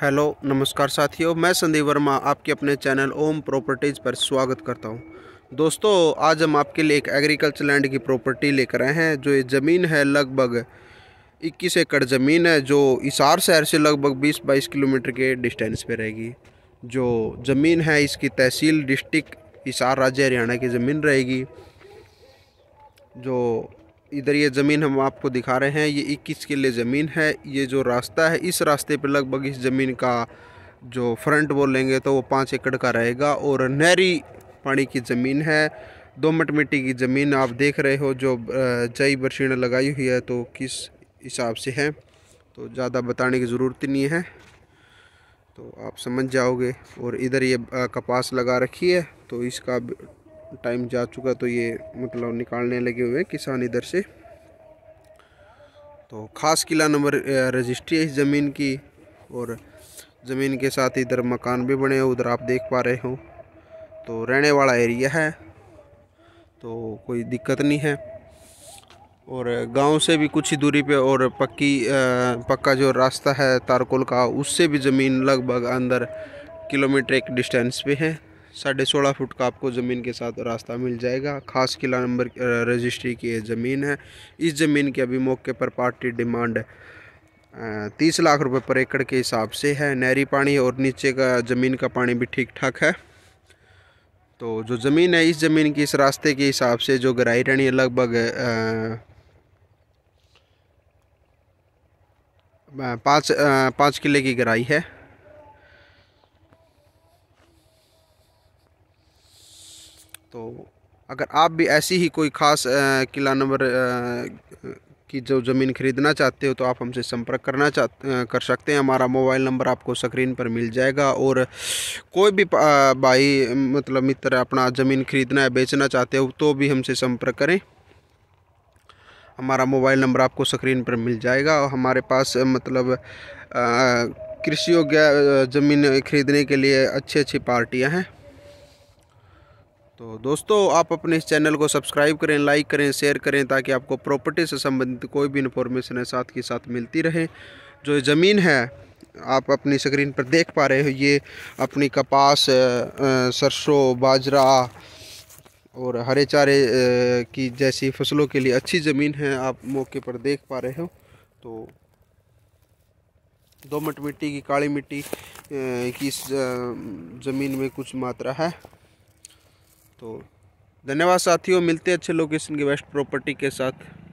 hello नमस्कार साथियों मैं संदीप वर्मा आपके अपने चैनल ओम प्रॉपर्टीज़ पर स्वागत करता हूं दोस्तों आज हम आपके लिए एक एग्रीकल्चर लैंड की प्रॉपर्टी लेकर आए हैं जो ये ज़मीन है लगभग 21 एकड़ ज़मीन है जो इसार शहर से लगभग 20-22 किलोमीटर के डिस्टेंस पर रहेगी जो ज़मीन है इसकी तहसील डिस्ट्रिक्ट इसार राज्य हरियाणा की ज़मीन रहेगी जो इधर ये ज़मीन हम आपको दिखा रहे हैं ये इक्कीस किले ज़मीन है ये जो रास्ता है इस रास्ते पर लगभग इस ज़मीन का जो फ्रंट बोलेंगे तो वो पाँच एकड़ का रहेगा और नहरी पानी की ज़मीन है दोमट मिट्टी की ज़मीन आप देख रहे हो जो जई बरसीण लगाई हुई है तो किस हिसाब से है तो ज़्यादा बताने की ज़रूरत नहीं है तो आप समझ जाओगे और इधर ये कपास लगा रखी है तो इसका टाइम जा चुका तो ये मतलब निकालने लगे हुए हैं किसान इधर से तो खास किला नंबर रजिस्ट्री है इस ज़मीन की और ज़मीन के साथ इधर मकान भी बने हैं उधर आप देख पा रहे हो तो रहने वाला एरिया है तो कोई दिक्कत नहीं है और गांव से भी कुछ ही दूरी पे और पक्की पक्का जो रास्ता है तारकोल का उससे भी ज़मीन लगभग अंदर किलोमीटर एक डिस्टेंस पे है साढ़े सोलह फुट का आपको ज़मीन के साथ रास्ता मिल जाएगा खास किला नंबर रजिस्ट्री की ज़मीन है इस ज़मीन के अभी मौके पर पार्टी डिमांड तीस लाख रुपए पर एकड़ के हिसाब से है नहरी पानी और नीचे का ज़मीन का पानी भी ठीक ठाक है तो जो ज़मीन है इस ज़मीन की इस रास्ते के हिसाब से जो गहराई रहनी है लगभग पाँच पाँच किले की गहराई है तो अगर आप भी ऐसी ही कोई ख़ास किला नंबर की जो ज़मीन ख़रीदना चाहते हो तो आप हमसे संपर्क करना चाह कर सकते हैं हमारा मोबाइल नंबर आपको स्क्रीन पर मिल जाएगा और कोई भी भाई मतलब मित्र अपना ज़मीन ख़रीदना है बेचना चाहते हो तो भी हमसे संपर्क करें हमारा मोबाइल नंबर आपको स्क्रीन पर मिल जाएगा और हमारे पास मतलब कृषि योग्य ज़मीन ख़रीदने के लिए अच्छी अच्छी पार्टियाँ हैं तो दोस्तों आप अपने इस चैनल को सब्सक्राइब करें लाइक करें शेयर करें ताकि आपको प्रॉपर्टी से संबंधित कोई भी इन्फॉर्मेशन है साथ के साथ मिलती रहे जो ज़मीन है आप अपनी स्क्रीन पर देख पा रहे हो ये अपनी कपास सरसों बाजरा और हरे चारे की जैसी फसलों के लिए अच्छी ज़मीन है आप मौके पर देख पा रहे हो तो दोमट मिट्टी की काली मिट्टी की ज़मीन में कुछ मात्रा है तो धन्यवाद साथियों मिलते हैं अच्छे लोकेशन के बेस्ट प्रॉपर्टी के साथ